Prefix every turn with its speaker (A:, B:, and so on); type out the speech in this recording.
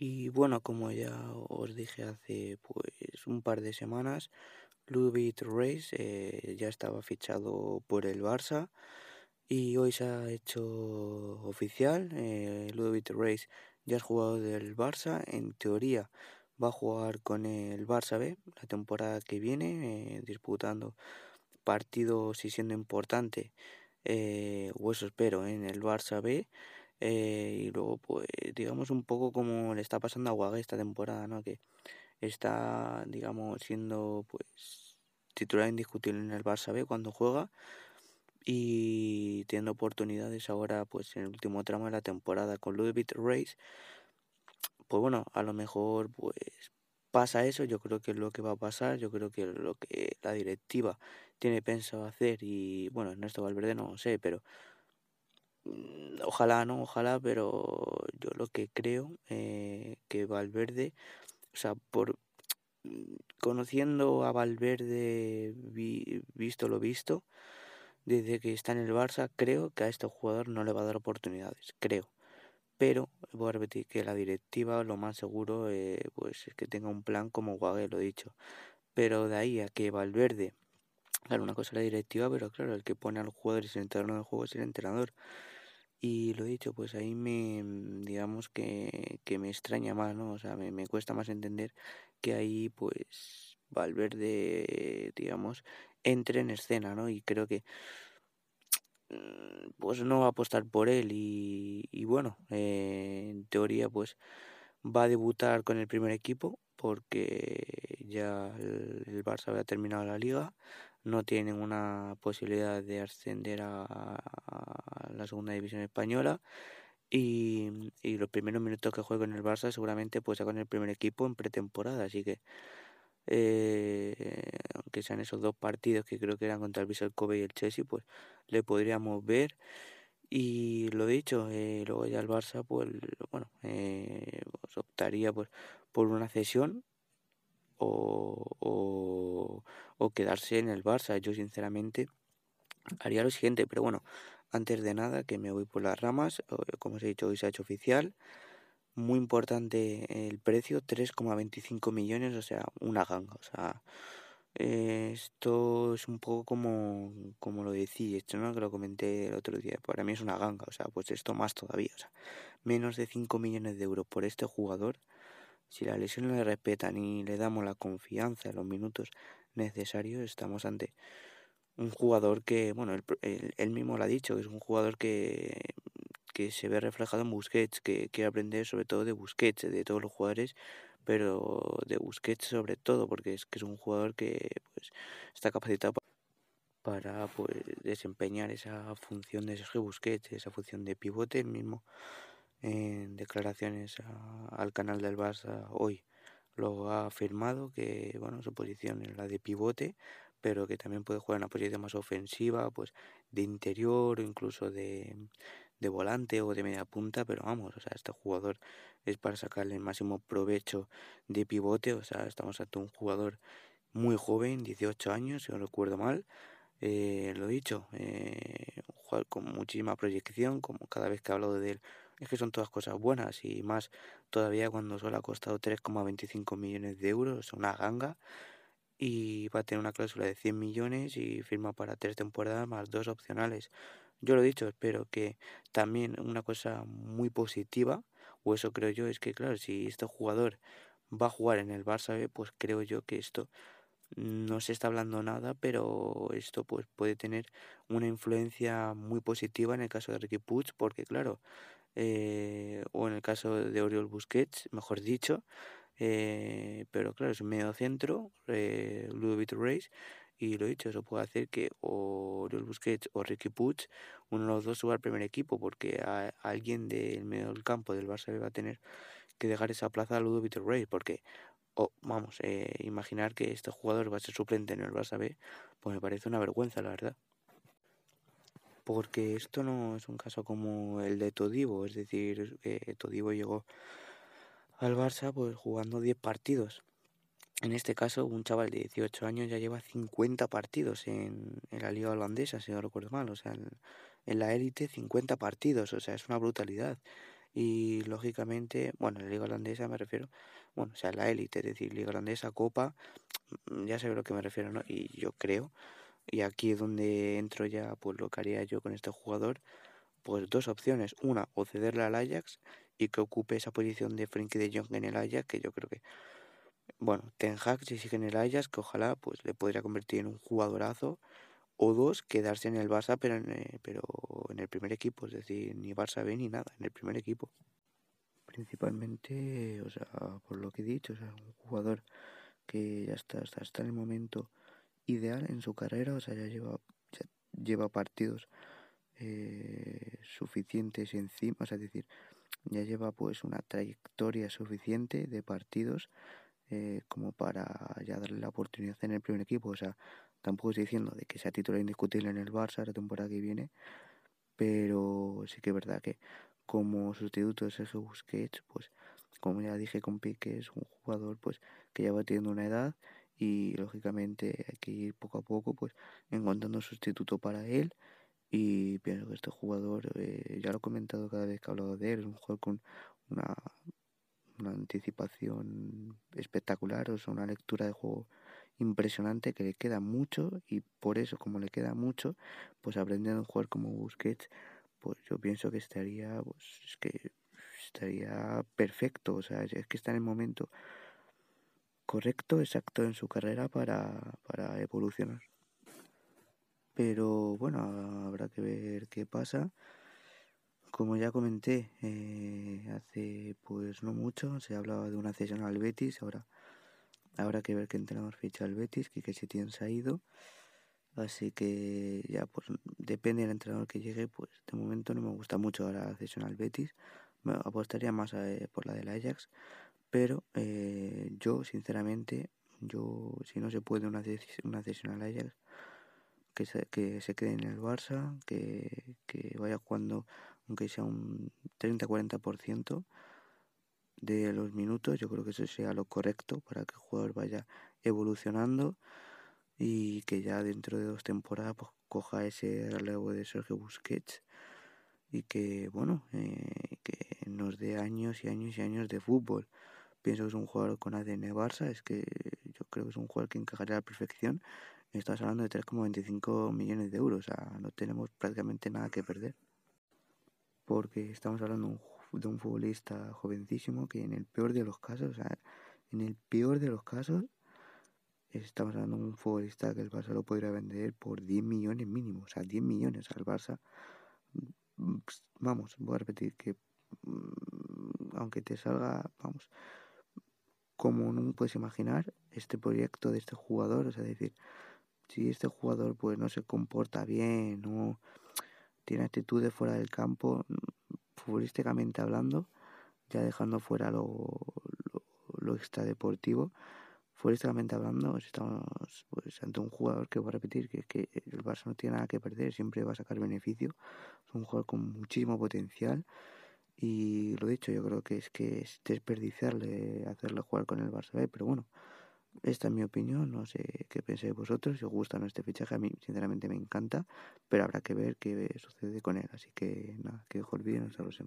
A: Y bueno, como ya os dije hace pues un par de semanas, Ludovic Reis eh, ya estaba fichado por el Barça y hoy se ha hecho oficial. Ludovic eh, Ludwig ya es jugador del Barça, en teoría va a jugar con el Barça B la temporada que viene, eh, disputando partidos y siendo importante, o eso espero, en el Barça B. Eh, y luego, pues, digamos un poco como le está pasando a Guague esta temporada, ¿no? Que está, digamos, siendo, pues, titular indiscutible en el Barça B cuando juega y teniendo oportunidades ahora, pues, en el último tramo de la temporada con Ludwig Reis. Pues bueno, a lo mejor, pues, pasa eso, yo creo que es lo que va a pasar, yo creo que lo que la directiva tiene pensado hacer y, bueno, Ernesto Valverde no lo sé, pero Mm, ojalá, ¿no? Ojalá, pero yo lo que creo eh, que Valverde, o sea, por mm, conociendo a Valverde, visto lo visto, desde que está en el Barça, creo que a este jugador no le va a dar oportunidades, creo. Pero voy a repetir que la directiva lo más seguro eh, pues es que tenga un plan como Guague, lo he dicho. Pero de ahí a que Valverde, claro, una cosa la directiva, pero claro, el que pone a los jugadores en el terreno del juego es el entrenador. Y lo dicho, pues ahí me, mm, digamos que, me extraña más, ¿no? O sea, me, cuesta más entender que ahí, pues, Valverde, eh, digamos, entre en escena, ¿no? Y creo que, mm, pues, no va a apostar por él. Y, bueno, eh, en teoría, pues, va a debutar con el primer equipo porque ya el, Barça había terminado la liga, no tienen una posibilidad de ascender a, la segunda división española. Y, los primeros minutos que juegue en el Barça seguramente pues con el primer equipo en pretemporada, así que eh, aunque sean esos dos partidos que creo que eran contra el Vissel y el Chelsea, pues le podríamos ver y lo dicho, eh, luego ya el Barça pues bueno eh, pues, optaría pues por una cesión o quedarse en el Barça, yo sinceramente haría lo siguiente, pero bueno, antes de nada, que me voy por las ramas, como os he dicho, hoy se ha hecho oficial. Muy importante el precio, 3,25 millones, o sea, una ganga. O sea, eh, esto es un poco como, como lo decía, esto ¿no? que lo comenté el otro día. Para mí es una ganga, o sea, pues esto más todavía. O sea, menos de 5 millones de euros por este jugador. Si la lesión le respetan y le damos la confianza, los minutos necesarios, estamos ante un jugador que, bueno, él, mismo lo ha dicho, que es un jugador que, que se ve reflejado en Busquets, que quiere aprender sobre todo de Busquets, de todos los jugadores, pero de Busquets sobre todo, porque es que es un jugador que pues, está capacitado para pues, desempeñar esa función de Sergio Busquets, esa función de pivote, el mismo en declaraciones al canal del Barça hoy lo ha afirmado que bueno su posición es la de pivote pero que también puede jugar en una posición más ofensiva, pues de interior o incluso de, de volante o de media punta, pero vamos, o sea, este jugador es para sacarle el máximo provecho de pivote, o sea, estamos ante un jugador muy joven, 18 años, si no recuerdo mal, eh, lo dicho, eh, un jugador con muchísima proyección, como cada vez que he hablado de él, es que son todas cosas buenas y más todavía cuando solo ha costado 3,25 millones de euros, una ganga, y va a tener una cláusula de 100 millones y firma para tres temporadas más dos opcionales. Yo lo he dicho, espero que también una cosa muy positiva, o eso creo yo, es que claro, si este jugador va a jugar en el Barça pues creo yo que esto no se está hablando nada, pero esto pues puede tener una influencia muy positiva en el caso de Ricky Puig, porque claro, eh, o en el caso de Oriol Busquets, mejor dicho, eh, pero claro, es medio centro, eh, Ludovic Reis, y lo dicho, eso puede hacer que o Luis Busquets o Ricky Puig, uno de los dos suba al primer equipo, porque a, alguien del medio del campo del Barça va a tener que dejar esa plaza a Ludovic Reis, porque o vamos, eh, imaginar que este jugador va a ser suplente en el Barça B, pues me parece una vergüenza, la verdad. Porque esto no es un caso como el de Todivo, es decir, eh, Todivo llegó al Barça pues jugando 10 partidos. En este caso, un chaval de 18 años ya lleva 50 partidos en, la liga holandesa, si no recuerdo mal. O sea, en, la élite 50 partidos, o sea, es una brutalidad. Y lógicamente, bueno, en la liga holandesa me refiero, bueno, o sea, la élite, es decir, liga holandesa, copa, mm, ya sé lo que me refiero, ¿no? Y yo creo, y aquí es donde entro ya, pues lo que haría yo con este jugador, pues dos opciones. Una, o cederle al Ajax y que ocupe esa posición de Frenkie de Jong en el Ajax, que yo creo que, bueno, Ten Hag si sigue en el Ajax, que ojalá pues le podría convertir en un jugadorazo, o dos, quedarse en el Barça, pero en eh, pero en el primer equipo, es decir, ni Barça B ni nada, en el primer equipo. Principalmente, o sea, por lo que he dicho, o sea, un jugador que ya está, hasta en el momento ideal en su carrera, o sea, ya lleva, lleva partidos eh, suficientes encima, o sea, es decir, ya lleva pues una trayectoria suficiente de partidos eh, como para ya darle la oportunidad en el primer equipo. O sea, tampoco estoy diciendo de que sea título indiscutible en el Barça la temporada que viene, pero sí que es verdad que como sustituto de Sergio Busquets, pues como ya dije con Pique, es un jugador pues que ya va teniendo una edad y lógicamente hay que ir poco a poco pues encontrando un sustituto para él y pienso que este jugador, eh, ya lo he comentado cada vez que he hablado de él, es un jugador con una, anticipación espectacular, o sea, una lectura de juego impresionante que le queda mucho y por eso como le queda mucho, pues aprendiendo a jugar como Busquets, pues yo pienso que estaría, pues que estaría perfecto, o sea, es que está en el momento correcto, exacto en su carrera para, para evolucionar. Pero bueno, habrá que ver qué pasa. Como ya comenté eh, hace pues no mucho, se hablaba de una cesión al Betis, ahora habrá que ver qué entrenador ficha al Betis, que, que se tiene se ha ido. Así que ya pues, depende del entrenador que llegue, pues de momento no me gusta mucho la cesión al Betis, apostaría más eh, por la del Ajax, pero eh, yo sinceramente, yo si no se puede una, una cesión al Ajax, que se, quede en el Barça, que, vaya jugando, aunque sea un 30-40% de los minutos, yo creo que eso sea lo correcto para que el jugador vaya evolucionando y que ya dentro de dos temporadas pues, coja ese relevo de Sergio Busquets y que bueno eh, que nos dé años y años y años de fútbol pienso que es un jugador con ADN Barça es que yo creo que es un jugador que encajaría a la perfección Estás hablando de 3,25 millones de euros, o sea, no tenemos prácticamente nada que perder. Porque estamos hablando de un futbolista jovencísimo que en el peor de los casos, o sea, en el peor de los casos, estamos hablando de un futbolista que el Barça lo podría vender por 10 millones mínimo, o sea, 10 millones al Barça. Mm, vamos, voy a repetir que mm, aunque te salga, vamos, como no puedes imaginar, este proyecto de este jugador, o sea, decir, si este jugador pues no se comporta bien no tiene actitudes fuera del campo, futbolísticamente hablando, ya dejando fuera lo, lo, lo extradeportivo, futbolísticamente hablando, estamos pues, ante un jugador que voy a repetir que, el Barça no tiene nada que perder, siempre va a sacar beneficio, es un jugador con muchísimo potencial y lo dicho, yo creo que es que desperdiciarle hacerle jugar con el Barça pero bueno. Esta es mi opinión, no sé qué penséis vosotros, si os gusta o no este fichaje, a mí sinceramente me encanta, pero habrá que ver qué sucede con él. Así que nada, que os bien nos vemos